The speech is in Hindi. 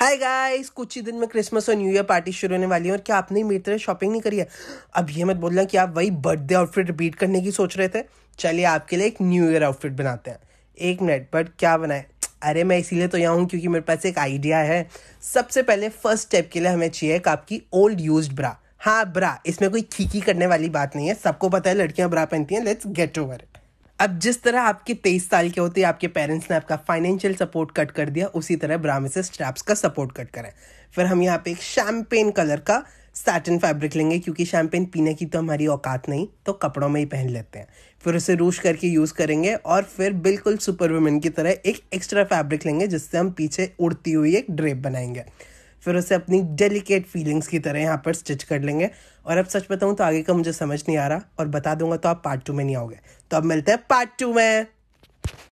हाय गाइस कुछ ही दिन में क्रिसमस और न्यू ईयर पार्टी शुरू होने वाली है और क्या आपने मेरी तरह शॉपिंग नहीं करी है अब ये मत बोलना कि आप वही बर्थडे आउटफिट रिपीट करने की सोच रहे थे चलिए आपके लिए एक न्यू ईयर आउटफिट बनाते हैं एक मिनट बट क्या बनाए अरे मैं इसीलिए तो यहाँ हूँ क्योंकि मेरे पास एक आइडिया है सबसे पहले फर्स्ट स्टेप के लिए हमें चाहिए एक आपकी ओल्ड यूज ब्रा हाँ ब्रा इसमें कोई खीकी करने वाली बात नहीं है सबको पता है लड़कियाँ ब्रा पहनती हैं लेट्स गेट ओवर इट अब जिस तरह आपके तेईस साल के होते आपके पेरेंट्स ने आपका फाइनेंशियल सपोर्ट कट कर दिया उसी तरह ब्रामिस स्ट्रैप्स का सपोर्ट कट करें फिर हम यहाँ पे एक शैम्पेन कलर का सैटन फैब्रिक लेंगे क्योंकि शैम्पेन पीने की तो हमारी औकात नहीं तो कपड़ों में ही पहन लेते हैं फिर उसे रूश करके यूज़ करेंगे और फिर बिल्कुल सुपर वुमेन की तरह एक एक्स्ट्रा फैब्रिक लेंगे जिससे हम पीछे उड़ती हुई एक ड्रेप बनाएंगे फिर उसे अपनी डेलिकेट फीलिंग्स की तरह यहाँ पर स्टिच कर लेंगे और अब सच बताऊँ तो आगे का मुझे समझ नहीं आ रहा और बता दूंगा तो आप पार्ट टू में नहीं आओगे तो अब मिलते हैं पार्ट टू में